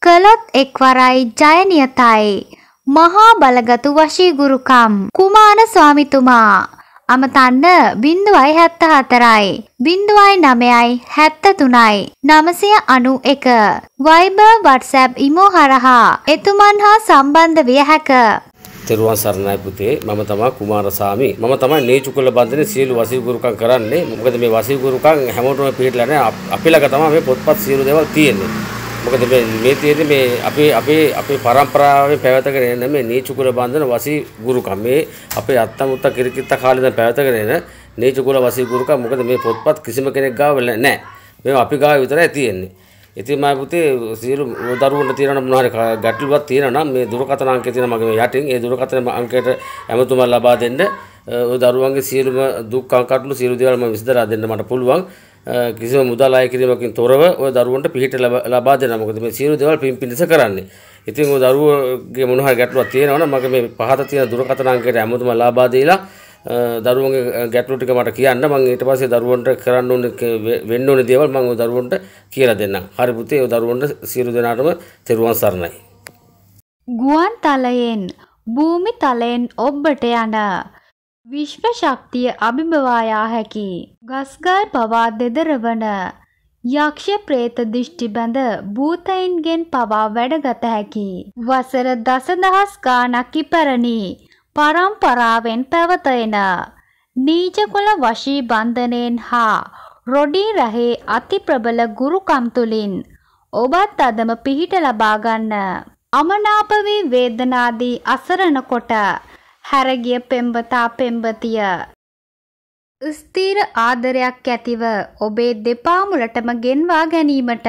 කළොත් එක්වරයි ජය නියතයි මහා බලගතු වශී ගුරුකම් කුමාන ස්වාමිතුමා අමතන්න 0.74යි 0.9යි 73යි 991 Viber WhatsApp ඉමෝ හරහා එතුමන් හා සම්බන්ධ විය හැක තෙරුවන් සරණයි පුතේ මම තමයි කුමාරසාමි මම තමයි නේචුකුල බන්ධනේ සියලු වසීගුරුකම් කරන්නේ මොකද මේ වසීගුරුකම් හැමෝටම පිළිලා නැහැ අපි ළඟ තමයි මේ පොත්පත් සියලු දේවල් තියෙන්නේ මොකද මේ මේ තියෙන්නේ මේ අපේ අපේ අපේ પરම්පරාවෙන් පැවතගෙන එන මේ නීච කුල බන්ධන වසී ගුරුකම් මේ අපේ අත්තමුත්ත කිරිකිත්ත කාලේ ඉඳන් පැවතගෙන එන නීච කුල වසී ගුරුකම් මොකද මේ පොත්පත් කිසිම කෙනෙක් ගාව නැහැ මේවා අපි ගාව විතරයි තියෙන්නේ ඉතින් මම පුතේ සියලු දරුවන්ට තියෙන මොනවා හරි ගැටලුවක් තියෙනවා නම් මේ දුරකථන අංකය තියෙන මගේ යටින් ඒ දුරකථන අංකයට ඇමතුමක් ලබා දෙන්න ඔය දරුවන්ගේ සියලුම දුක් කටලු සියලු දේවල් මම විසඳලා දෙන්න මට පුළුවන් කිසිම මුදල් අය කිරීමකින් තොරව ඔය දරුවන්ට පිහිට ලබා දෙනවා. මොකද මේ සියලු දේවල් පින් පිණිස කරන්නේ. ඉතින් ඔය දරුවගේ මොන හරි ගැටලුවක් තියෙනවා නම් මගේ මේ පහත තියෙන දුරකථන අංකයට හැමෝටම ලබා දීලා දරුවන්ගේ ගැටලු ටික මට කියන්න මම ඊට පස්සේ දරුවන්ට කරන්න ඕනේ වෙන්න ඕනේ දේවල් මම ඔය දරුවන්ට කියලා දෙන්නම්. හරි පුතේ ඔය දරුවන්ට සියලු දෙනාටම තෙරුවන් සරණයි. ගුවන් තලයෙන් භූමි තලයෙන් ඔබට යන විශ්ව ශක්තිය අභිබවායා හැකි ගස්ගල් පවා දෙදරවන යක්ෂ ප්‍රේත දිෂ්ටි බඳ භූතයින්ගෙන් පවා වැඩගත හැකි වසර දසදහස් ගානක් ඉපරණි පරම්පරාවෙන් පැවත එන නීචකුල වශී බන්ධනයෙන් හා රොඩී රැහේ අති ප්‍රබල ගුරුකම් තුලින් ඔබත් අදම පිහිට ලබා ගන්න අමනාප වී වේදනාදී අසරණ කොට හැරගිය පෙම්බතා පෙම්බතිය. ස්ථීර ආදරයක් ඇතිව ඔබේ දෙපා මුලටම ගෙන්වා ගැනීමට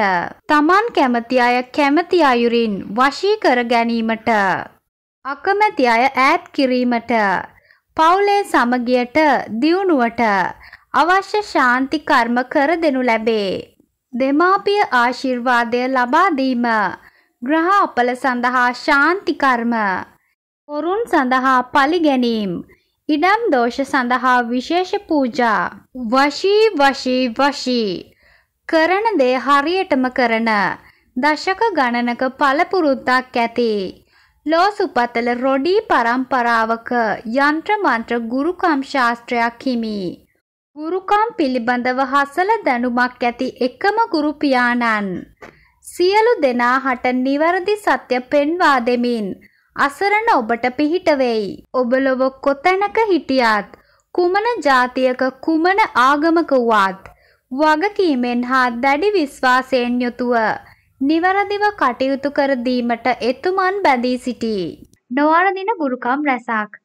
තමන් කැමති අය කැමති අයුරින් වශී කර ගැනීමට අකමැති අය ඈත් කිරීමට පවුලේ සමගියට දියුණුවට අවශ්‍ය ශාන්ති කර්ම කර දෙනු ලැබේ දෙමාපිය ආශිර්වාදය ලබා දීම ග්‍රහ අපල සඳහා ශාන්ති කර්ම හොරුන් සඳහා පලි ගැනීම් ඉඩම් දෝෂ සඳහා විශේෂ පූජා වශී වශී වශී කරන දේ හරියටම කරන දශක ගණනක පළපුරුද්දක් ඇති ලෝසුපතල රොඩී පරම්පරාවක යන්ත්‍ර මන්ත්‍ර ගුරුකම් ශාස්ත්‍රයක් හිමි. ගුරුකම් පිළිබඳව හසල දැනුමක් ඇති එකම ගුරු පියාණන්. සියලු දෙනා හට නිවැරදි සත්‍ය පෙන්වා දෙමින් අසරණ ඔබට පිහිට වෙයි. ඔබ ලොව කොතැනක හිටියත්, කුමන ජාතියක කුමන ආගමක වුවත්, වගකීමෙන් හා දැඩි විශ්වාසයෙන් යුතුව නිවැරදිව කටයුතු කර දීමට එතුමන් බැඳී සිටී. නොවරදින ගුරුකම් රැසක්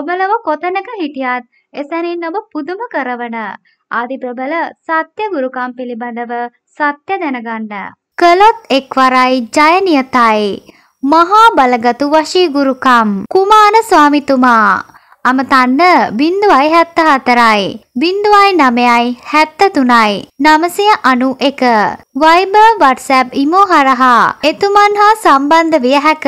ඔබලව කොතැනක හිටියත් එසැනින් ඔබ පුදුම කරවන ආදි ප්‍රබල සත්‍ය ගුරුකම් පිළිබඳව සත්‍ය දැනගන්න. කළොත් එක්වරයි ජය නියතයි. මහා බලගතු වශීගුරුකම් කුමාන ස්වාමිතුමා අමතන්න බිින්දුවයි හැත්ත හතරයි බිින්දුවයි නමයයි හැත්ත තුනයි නමසය අනු එක වයිබ වටසැබ් ඉමෝ හරහා එතුමන් හා සම්බන්ධ විය හැක